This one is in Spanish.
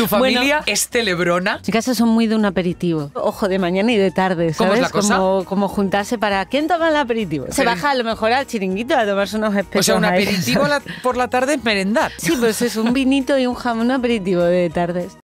Tu familia es telebrona. En casa son muy de un aperitivo. Ojo de mañana y de tarde, ¿sabes? ¿Cómo es la cosa? Como, juntarse para. ¿Quién toma el aperitivo? Se baja a lo mejor al chiringuito a tomarse unos espejos. O sea, un aperitivo por la tarde es merendar. Sí, pues es un vinito y un jamón aperitivo de tardes.